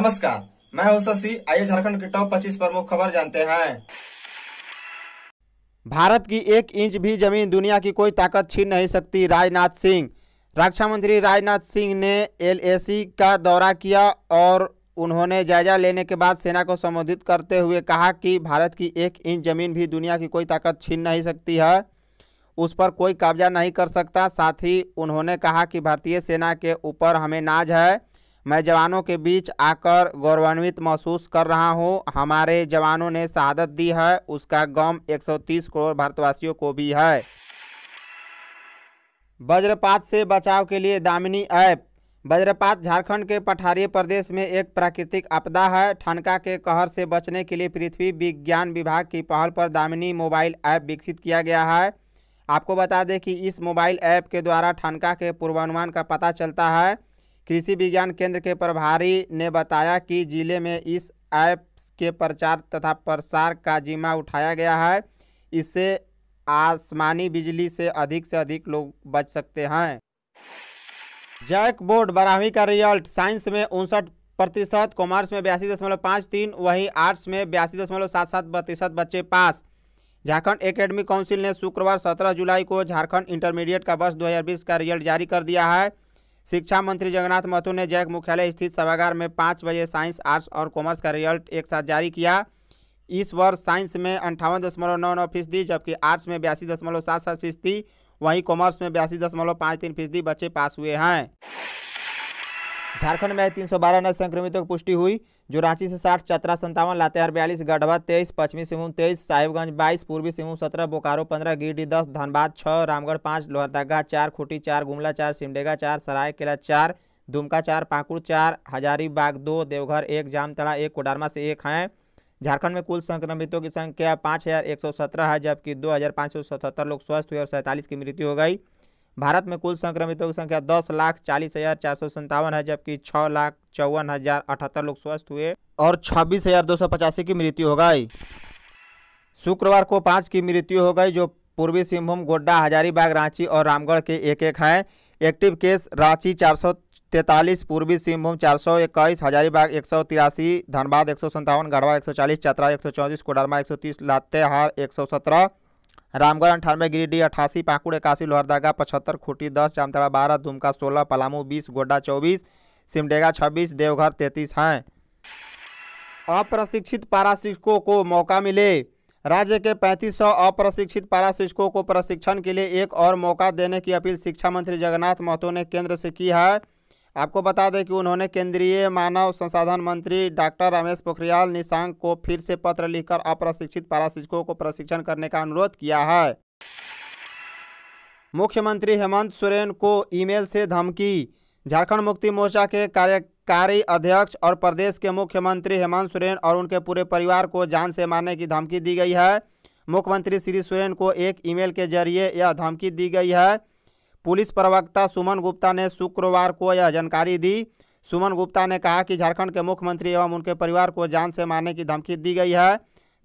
नमस्कार मैं हूं शशि आइए झारखंड के टॉप 25 प्रमुख खबर जानते हैं भारत की एक इंच भी जमीन दुनिया की कोई ताकत छीन नहीं सकती राजनाथ सिंह रक्षा मंत्री राजनाथ सिंह ने एलएसी का दौरा किया और उन्होंने जायजा लेने के बाद सेना को संबोधित करते हुए कहा कि भारत की एक इंच जमीन भी दुनिया की कोई ताकत छीन नहीं सकती है उस पर कोई कब्जा नहीं कर सकता साथ ही उन्होंने कहा कि भारतीय सेना के ऊपर हमें नाज है मैं जवानों के बीच आकर गौरवान्वित महसूस कर रहा हूं हमारे जवानों ने शहादत दी है उसका गम 130 करोड़ भारतवासियों को भी है वज्रपात से बचाव के लिए दामिनी ऐप वज्रपात झारखंड के पठारी प्रदेश में एक प्राकृतिक आपदा है ठनका के कहर से बचने के लिए पृथ्वी विज्ञान विभाग की पहल पर दामिनी मोबाइल ऐप विकसित किया गया है आपको बता दें कि इस मोबाइल ऐप के द्वारा ठनका के पूर्वानुमान का पता चलता है कृषि विज्ञान केंद्र के प्रभारी ने बताया कि जिले में इस ऐप के प्रचार तथा प्रसार का जिम्मा उठाया गया है इससे आसमानी बिजली से अधिक से अधिक लोग बच सकते हैं जैक बोर्ड बारहवीं का रिजल्ट साइंस में उनसठ प्रतिशत कॉमर्स में बयासी दशमलव पाँच तीन वहीं आर्ट्स में बयासी दशमलव सात सात प्रतिशत बच्चे पास झारखंड एकेडमी काउंसिल ने शुक्रवार 17 जुलाई को झारखंड इंटरमीडिएट का वर्ष 2020 का रिजल्ट जारी कर दिया है शिक्षा मंत्री जगन्नाथ महतो ने जैक मुख्यालय स्थित सभागार में पाँच बजे साइंस आर्ट्स और कॉमर्स का रिजल्ट एक साथ जारी किया इस वर्ष साइंस में अंठावन दशमलव नौ नौ फीसदी जबकि आर्ट्स में बयासी दशमलव सात सात फीसदी वहीं कॉमर्स में बयासी दशमलव पाँच तीन फीसदी बच्चे पास हुए हैं झारखंड में तीन सौ बारह नए संक्रमितों की पुष्टि हुई जो रांची से साठ चतरा संतावन लातेहार बयालीस गढ़वा तेईस पश्चिमी सिंहभूम तेईस साहिबगंज बाईस पूर्वी सिंहभूम सत्रह बोकारो पंद्रह गिरडी दस धनबाद छः रामगढ़ पाँच लोहरदगा चार खूटी चार गुमला चार सिमडेगा चार सरायकेला चार दुमका चार पाकुड़ चार हजारीबाग दो देवघर एक जामतड़ा एक कोडारमा से एक हैं झारखंड में कुल संक्रमितों की संख्या पाँच हज़ार एक सौ सत्रह है जबकि दो हज़ार पाँच सौ सतहत्तर लोग स्वस्थ हुए और सैंतालीस की मृत्यु हो गई भारत में कुल संक्रमितों की संख्या दस लाख चालीस हजार चार सौ संतावन है जबकि छः लाख चौवन हजार अठहत्तर लोग स्वस्थ हुए और छब्बीस हजार दो सौ पचासी की मृत्यु हो गई शुक्रवार को पाँच की मृत्यु हो गई जो पूर्वी सिंहभूम गोड्डा हजारीबाग रांची और रामगढ़ के एक एक हैं एक्टिव केस रांची चार सौ तैंतालीस पूर्वी सिंहभूम चार सौ इक्कीस हजारीबाग एक सौ तिरासी धनबाद एक सौ संतावन गढ़वा एक सौ चालीस चतरा एक सौ चौंतीस कोडरमा एक सौ तीस लातेहार एक सौ सत्रह रामगढ़ अंठानवे गिरिडीह अठासी पाकुड़ इक्यासी लोहरदगा पचहत्तर खूटी दस जामताड़ा बारह दुमका सोलह पलामू बीस गोड्डा चौबीस सिमडेगा छब्बीस देवघर तैतीस हैं अप्रशिक्षित पारा शिक्षकों को मौका मिले राज्य के 3500 अप्रशिक्षित पारा शिक्षकों को प्रशिक्षण के लिए एक और मौका देने की अपील शिक्षा मंत्री जगन्नाथ महतो ने केंद्र से की है आपको बता दें कि उन्होंने केंद्रीय मानव संसाधन मंत्री डॉक्टर रमेश पोखरियाल निशांक को फिर से पत्र लिखकर अप्रशिक्षित पारा शिक्षकों को प्रशिक्षण करने का अनुरोध किया है मुख्यमंत्री हेमंत सोरेन को ईमेल से धमकी झारखंड मुक्ति मोर्चा के कार्यकारी अध्यक्ष और प्रदेश के मुख्यमंत्री हेमंत सोरेन और उनके पूरे परिवार को जान से मारने की धमकी दी गई है मुख्यमंत्री श्री सोरेन को एक ईमेल के जरिए यह धमकी दी गई है पुलिस प्रवक्ता सुमन गुप्ता ने शुक्रवार को यह जानकारी दी सुमन गुप्ता ने कहा कि झारखंड के मुख्यमंत्री एवं उनके परिवार को जान से मारने की धमकी दी गई है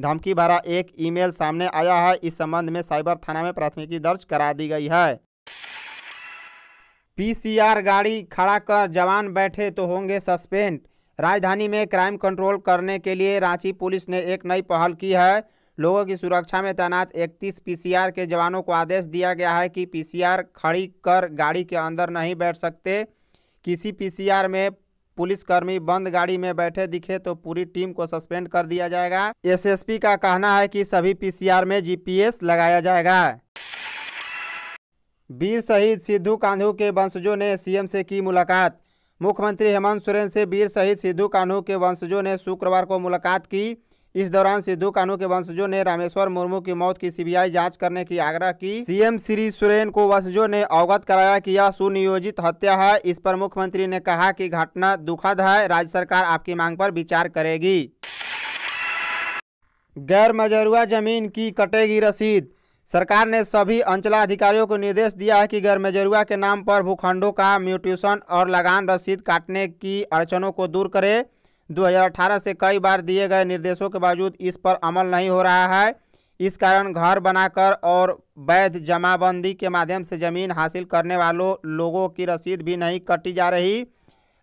धमकी भरा एक ईमेल सामने आया है इस संबंध में साइबर थाना में प्राथमिकी दर्ज करा दी गई है पीसीआर गाड़ी खड़ा कर जवान बैठे तो होंगे सस्पेंड राजधानी में क्राइम कंट्रोल करने के लिए रांची पुलिस ने एक नई पहल की है लोगों की सुरक्षा में तैनात 31 पीसीआर के जवानों को आदेश दिया गया है कि पीसीआर खड़ी कर गाड़ी के अंदर नहीं बैठ सकते किसी पीसीआर में पुलिसकर्मी बंद गाड़ी में बैठे दिखे तो पूरी टीम को सस्पेंड कर दिया जाएगा एसएसपी का कहना है कि सभी पीसीआर में जीपीएस लगाया जाएगा वीर शहीद सिद्धू कान्हू के वंशजों ने सीएम से की मुलाकात मुख्यमंत्री हेमंत सोरेन से वीर शहीद सिद्धू कान्हू के वंशजों ने शुक्रवार को मुलाकात की इस दौरान सिद्धू कानू के वंशजों ने रामेश्वर मुर्मू की मौत की सीबीआई जांच करने की आग्रह की सीएम श्री सुरेन को वंशजों ने अवगत कराया कि यह सुनियोजित हत्या है इस पर मुख्यमंत्री ने कहा कि घटना दुखद है राज्य सरकार आपकी मांग पर विचार करेगी गैर मजरुआ जमीन की कटेगी रसीद सरकार ने सभी अंचलाधिकारियों को निर्देश दिया है कि गैर मजरुआ के नाम पर भूखंडों का म्यूटेशन और लगान रसीद काटने की अड़चनों को दूर करे 2018 से कई बार दिए गए निर्देशों के बावजूद इस पर अमल नहीं हो रहा है इस कारण घर बनाकर और वैध जमाबंदी के माध्यम से जमीन हासिल करने वालों लोगों की रसीद भी नहीं कटी जा रही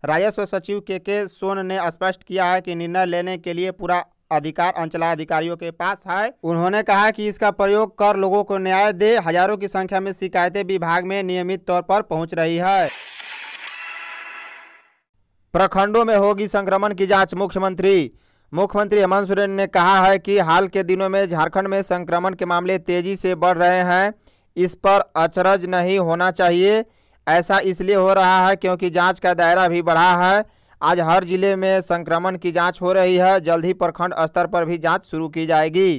राजस्व सचिव के के सोन ने स्पष्ट किया है कि निर्णय लेने के लिए पूरा अधिकार अंचलाधिकारियों के पास है उन्होंने कहा कि इसका प्रयोग कर लोगों को न्याय दे हजारों की संख्या में शिकायतें विभाग में नियमित तौर पर पहुंच रही है प्रखंडों में होगी संक्रमण की जांच मुख्यमंत्री मुख्यमंत्री हेमंत सोरेन ने कहा है कि हाल के दिनों में झारखंड में संक्रमण के मामले तेजी से बढ़ रहे हैं इस पर अचरज नहीं होना चाहिए ऐसा इसलिए हो रहा है क्योंकि जांच का दायरा भी बढ़ा है आज हर जिले में संक्रमण की जांच हो रही है जल्द ही प्रखंड स्तर पर भी जांच शुरू की जाएगी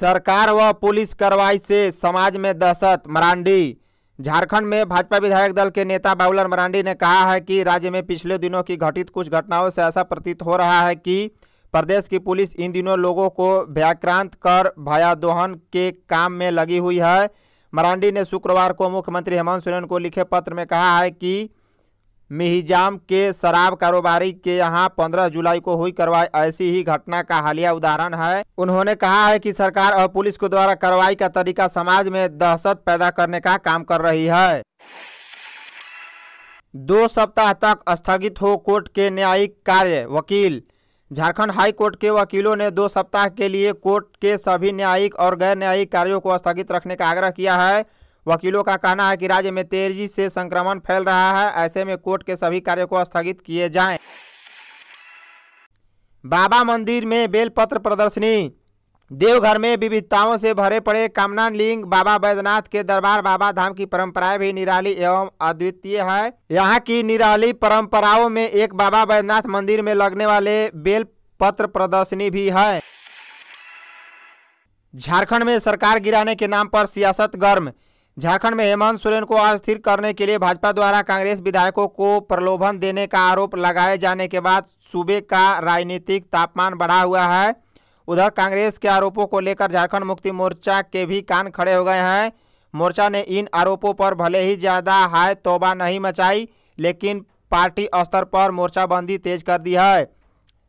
सरकार व पुलिस कार्रवाई से समाज में दहशत मरांडी झारखंड में भाजपा विधायक दल के नेता बाबूलाल मरांडी ने कहा है कि राज्य में पिछले दिनों की घटित कुछ घटनाओं से ऐसा प्रतीत हो रहा है कि प्रदेश की पुलिस इन दिनों लोगों को व्याक्रांत कर भयादोहन के काम में लगी हुई है मरांडी ने शुक्रवार को मुख्यमंत्री हेमंत सोरेन को लिखे पत्र में कहा है कि मिहिजाम के शराब कारोबारी के यहाँ 15 जुलाई को हुई कार्रवाई ऐसी ही घटना का हालिया उदाहरण है उन्होंने कहा है कि सरकार और पुलिस के द्वारा कार्रवाई का तरीका समाज में दहशत पैदा करने का काम कर रही है दो सप्ताह तक स्थगित हो कोर्ट के न्यायिक कार्य वकील झारखंड हाई कोर्ट के वकीलों ने दो सप्ताह के लिए कोर्ट के सभी न्यायिक और गैर न्यायिक कार्यों को स्थगित रखने का आग्रह किया है वकीलों का कहना है कि राज्य में तेजी से संक्रमण फैल रहा है ऐसे में कोर्ट के सभी कार्यों को स्थगित किए जाएं। बाबा मंदिर में बेलपत्र प्रदर्शनी देवघर में विविधताओं से भरे पड़े कामना लिंग बाबा बैद्यनाथ के दरबार बाबा धाम की परंपराएं भी निराली एवं अद्वितीय है यहाँ की निराली परंपराओं में एक बाबा बैद्यनाथ मंदिर में लगने वाले बेल पत्र प्रदर्शनी भी है झारखंड में सरकार गिराने के नाम पर सियासत गर्म झारखंड में हेमंत सोरेन को अस्थिर करने के लिए भाजपा द्वारा कांग्रेस विधायकों को प्रलोभन देने का आरोप लगाए जाने के बाद सूबे का राजनीतिक तापमान बढ़ा हुआ है उधर कांग्रेस के आरोपों को लेकर झारखंड मुक्ति मोर्चा के भी कान खड़े हो गए हैं मोर्चा ने इन आरोपों पर भले ही ज़्यादा हाय तोबा नहीं मचाई लेकिन पार्टी स्तर पर मोर्चाबंदी तेज कर दी है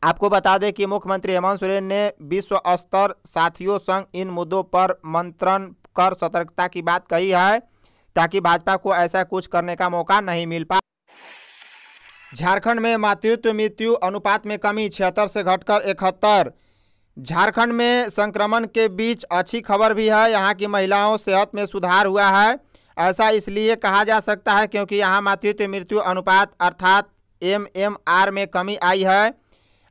आपको बता दें कि मुख्यमंत्री हेमंत सोरेन ने विश्व स्तर साथियों संग इन मुद्दों पर मंत्रण कर सतर्कता की बात कही है ताकि भाजपा को ऐसा कुछ करने का मौका नहीं मिल पाए झारखंड में मातृत्व मृत्यु अनुपात में कमी छिहत्तर से घटकर इकहत्तर झारखंड में संक्रमण के बीच अच्छी खबर भी है यहाँ की महिलाओं सेहत में सुधार हुआ है ऐसा इसलिए कहा जा सकता है क्योंकि यहाँ मातृत्व मृत्यु अनुपात अर्थात एम एम आर में कमी आई है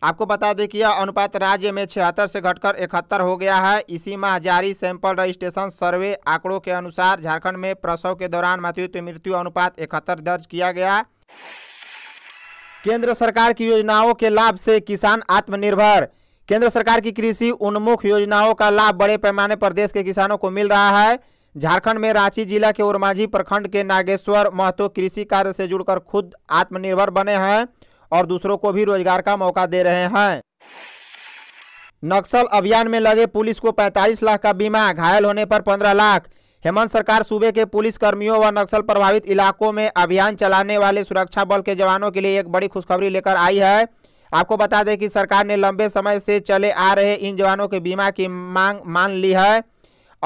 आपको बता दें कि यह अनुपात राज्य में छिहत्तर से घटकर इकहत्तर हो गया है इसी माह जारी सैंपल रजिस्ट्रेशन सर्वे आंकड़ों के अनुसार झारखंड में प्रसव के दौरान मातृत्व मृत्यु अनुपात इकहत्तर दर्ज किया गया केंद्र सरकार की योजनाओं के लाभ से किसान आत्मनिर्भर केंद्र सरकार की कृषि उन्मुख योजनाओं का लाभ बड़े पैमाने पर देश के किसानों को मिल रहा है झारखंड में रांची जिला के उर्माझी प्रखंड के नागेश्वर महतो कृषि कार्य से जुड़कर खुद आत्मनिर्भर बने हैं और दूसरों को भी रोजगार का मौका दे रहे हैं नक्सल अभियान में लगे पुलिस को 45 लाख का बीमा घायल होने पर 15 लाख हेमंत सरकार सूबे के पुलिस कर्मियों व नक्सल प्रभावित इलाकों में अभियान चलाने वाले सुरक्षा बल के जवानों के लिए एक बड़ी खुशखबरी लेकर आई है आपको बता दें कि सरकार ने लंबे समय से चले आ रहे इन जवानों के बीमा की मांग मान ली है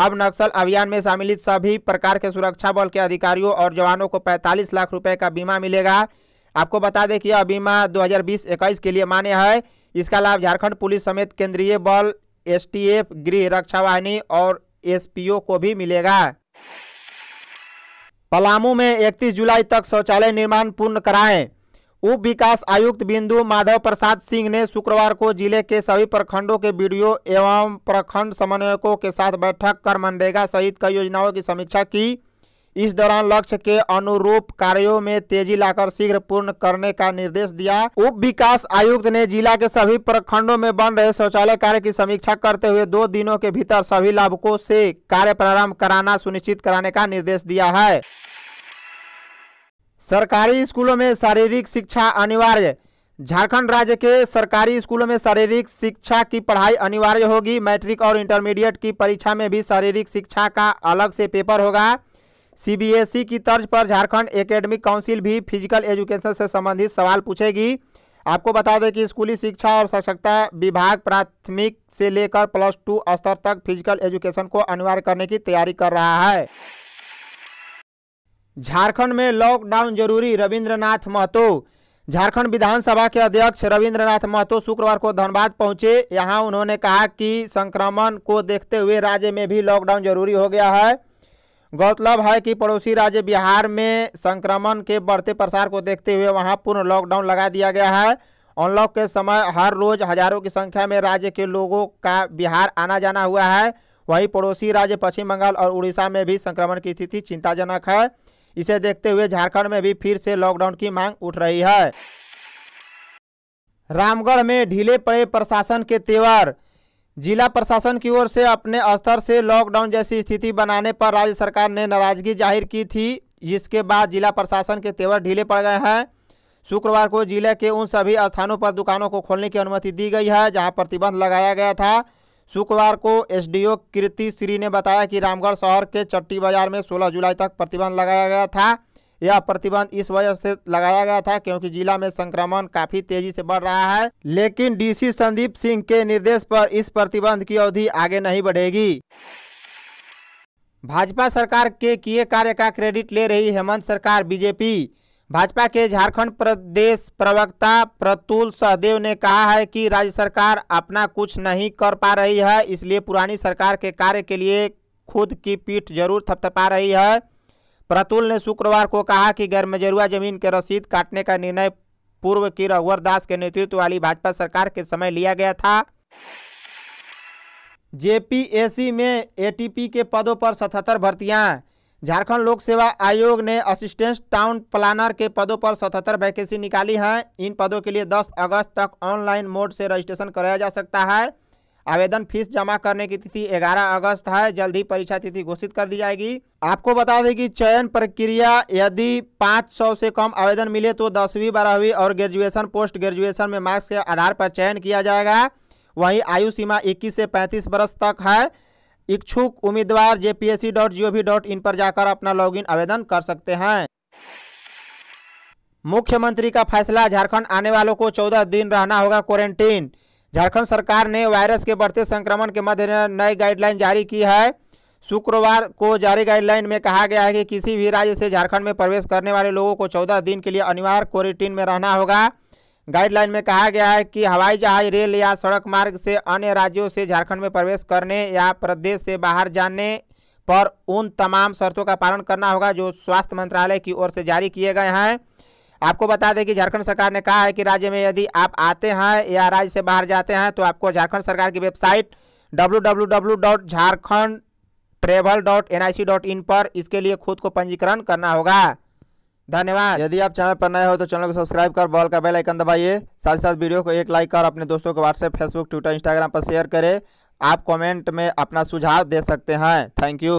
अब नक्सल अभियान में शामिल सभी प्रकार के सुरक्षा बल के अधिकारियों और जवानों को पैंतालीस लाख रुपये का बीमा मिलेगा आपको बता दें कि यह बीमा 2020-21 के लिए मान्य है इसका लाभ झारखंड पुलिस समेत केंद्रीय बल एसटीएफ गृह रक्षा वाहिनी और एसपीओ को भी मिलेगा पलामू में 31 जुलाई तक शौचालय निर्माण पूर्ण कराएं उप विकास आयुक्त बिंदु माधव प्रसाद सिंह ने शुक्रवार को जिले के सभी प्रखंडों के वीडियो एवं प्रखंड समन्वयकों के साथ बैठक कर मनरेगा सहित कई योजनाओं की समीक्षा की इस दौरान लक्ष्य के अनुरूप कार्यों में तेजी लाकर शीघ्र पूर्ण करने का निर्देश दिया उप विकास आयुक्त ने जिला के सभी प्रखंडों में बन रहे शौचालय कार्य की समीक्षा करते हुए दो दिनों के भीतर सभी लाभुकों से कार्य प्रारंभ कराना सुनिश्चित कराने का निर्देश दिया है सरकारी स्कूलों में शारीरिक शिक्षा अनिवार्य झारखंड राज्य के सरकारी स्कूलों में शारीरिक शिक्षा की पढ़ाई अनिवार्य होगी मैट्रिक और इंटरमीडिएट की परीक्षा में भी शारीरिक शिक्षा का अलग से पेपर होगा सीबीएसई की तर्ज पर झारखंड एकेडमिक काउंसिल भी फिजिकल एजुकेशन से संबंधित सवाल पूछेगी आपको बता दें कि स्कूली शिक्षा और सशक्ता विभाग प्राथमिक से लेकर प्लस टू स्तर तक फिजिकल एजुकेशन को अनिवार्य करने की तैयारी कर रहा है झारखंड में लॉकडाउन जरूरी रविंद्रनाथ महतो झारखंड विधानसभा के अध्यक्ष रविन्द्रनाथ महतो शुक्रवार को धनबाद पहुंचे यहां उन्होंने कहा कि संक्रमण को देखते हुए राज्य में भी लॉकडाउन जरूरी हो गया है गौरतलब है कि पड़ोसी राज्य बिहार में संक्रमण के बढ़ते प्रसार को देखते हुए वहां पूर्ण लॉकडाउन लगा दिया गया है अनलॉक के समय हर रोज हजारों की संख्या में राज्य के लोगों का बिहार आना जाना हुआ है वहीं पड़ोसी राज्य पश्चिम बंगाल और उड़ीसा में भी संक्रमण की स्थिति चिंताजनक है इसे देखते हुए झारखंड में भी फिर से लॉकडाउन की मांग उठ रही है रामगढ़ में ढीले पड़े प्रशासन के तेवर जिला प्रशासन की ओर से अपने स्तर से लॉकडाउन जैसी स्थिति बनाने पर राज्य सरकार ने नाराजगी जाहिर की थी जिसके बाद जिला प्रशासन के तेवर ढीले पड़ गए हैं शुक्रवार को जिले के उन सभी स्थानों पर दुकानों को खोलने की अनुमति दी गई है जहां प्रतिबंध लगाया गया था शुक्रवार को एसडीओ कीर्ति श्री ने बताया कि रामगढ़ शहर के चट्टी बाजार में 16 जुलाई तक प्रतिबंध लगाया गया था यह प्रतिबंध इस वजह से लगाया गया था क्योंकि जिला में संक्रमण काफी तेजी से बढ़ रहा है लेकिन डीसी संदीप सिंह के निर्देश पर इस प्रतिबंध की अवधि आगे नहीं बढ़ेगी भाजपा सरकार के किए कार्य का क्रेडिट ले रही हेमंत सरकार बीजेपी भाजपा के झारखंड प्रदेश प्रवक्ता प्रतुल सहदेव ने कहा है कि राज्य सरकार अपना कुछ नहीं कर पा रही है इसलिए पुरानी सरकार के कार्य के लिए खुद की पीठ जरूर थपथपा रही है प्रतुल ने शुक्रवार को कहा कि गैरमजरुआ जमीन के रसीद काटने का निर्णय पूर्व की रघुवर दास के नेतृत्व वाली भाजपा सरकार के समय लिया गया था जेपीएससी में एटीपी के पदों पर सतहत्तर भर्तियां झारखंड लोक सेवा आयोग ने असिस्टेंट टाउन प्लानर के पदों पर सतहत्तर वैकेंसी निकाली हैं इन पदों के लिए 10 अगस्त तक ऑनलाइन मोड से रजिस्ट्रेशन कराया जा सकता है आवेदन फीस जमा करने की तिथि 11 अगस्त है जल्द ही परीक्षा तिथि घोषित कर दी जाएगी आपको बता दें कि चयन प्रक्रिया यदि 500 से कम आवेदन मिले तो दसवीं बारहवीं और ग्रेजुएशन पोस्ट ग्रेजुएशन में मार्क्स के आधार पर चयन किया जाएगा वहीं आयु सीमा 21 से 35 वर्ष तक है इच्छुक उम्मीदवार J dot G O V dot in पर जाकर अपना लॉग आवेदन कर सकते हैं मुख्यमंत्री का फैसला झारखंड आने वालों को चौदह दिन रहना होगा क्वारंटीन झारखंड सरकार ने वायरस के बढ़ते संक्रमण के मद्देनजर नई गाइडलाइन जारी की है शुक्रवार को जारी गाइडलाइन में कहा गया है कि किसी भी राज्य से झारखंड में प्रवेश करने वाले लोगों को चौदह दिन के लिए अनिवार्य क्वारंटीन में रहना होगा गाइडलाइन में कहा गया है कि हवाई जहाज रेल या सड़क मार्ग से अन्य राज्यों से झारखंड में प्रवेश करने या प्रदेश से बाहर जाने पर उन तमाम शर्तों का पालन करना होगा जो स्वास्थ्य मंत्रालय की ओर से जारी किए गए हैं आपको बता दें कि झारखंड सरकार ने कहा है कि राज्य में यदि आप आते हैं या राज्य से बाहर जाते हैं तो आपको झारखंड सरकार की वेबसाइट डब्ल्यू पर इसके लिए खुद को पंजीकरण करना होगा धन्यवाद यदि आप चैनल पर नए हो तो चैनल को सब्सक्राइब कर बॉल का बेल आइकन दबाइए साथ ही साथ वीडियो को एक लाइक कर अपने दोस्तों को व्हाट्सएप फेसबुक ट्विटर इंस्टाग्राम पर शेयर करें आप कमेंट में अपना सुझाव दे सकते हैं थैंक यू